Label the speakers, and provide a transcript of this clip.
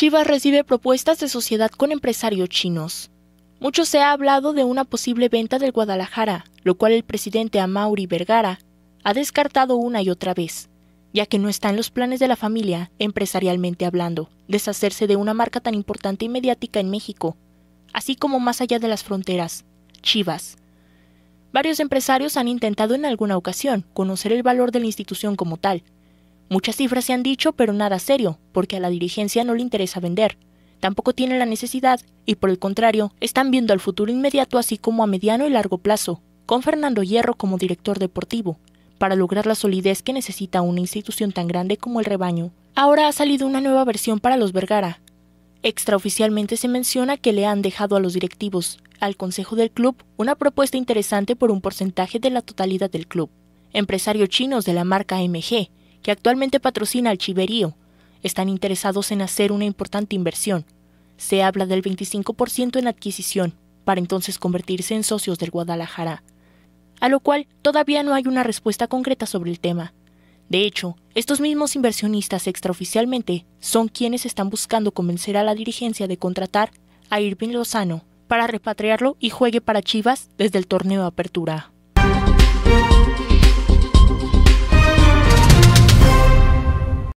Speaker 1: Chivas recibe propuestas de sociedad con empresarios chinos. Mucho se ha hablado de una posible venta del Guadalajara, lo cual el presidente Amauri Vergara ha descartado una y otra vez, ya que no está en los planes de la familia, empresarialmente hablando, deshacerse de una marca tan importante y mediática en México, así como más allá de las fronteras, Chivas. Varios empresarios han intentado en alguna ocasión conocer el valor de la institución como tal, Muchas cifras se han dicho, pero nada serio, porque a la dirigencia no le interesa vender. Tampoco tiene la necesidad, y por el contrario, están viendo al futuro inmediato así como a mediano y largo plazo, con Fernando Hierro como director deportivo, para lograr la solidez que necesita una institución tan grande como el rebaño. Ahora ha salido una nueva versión para los Vergara. Extraoficialmente se menciona que le han dejado a los directivos, al consejo del club, una propuesta interesante por un porcentaje de la totalidad del club. Empresarios chinos de la marca MG, que actualmente patrocina al Chiverío, están interesados en hacer una importante inversión. Se habla del 25% en adquisición, para entonces convertirse en socios del Guadalajara. A lo cual todavía no hay una respuesta concreta sobre el tema. De hecho, estos mismos inversionistas extraoficialmente son quienes están buscando convencer a la dirigencia de contratar a Irving Lozano para repatriarlo y juegue para Chivas desde el torneo Apertura.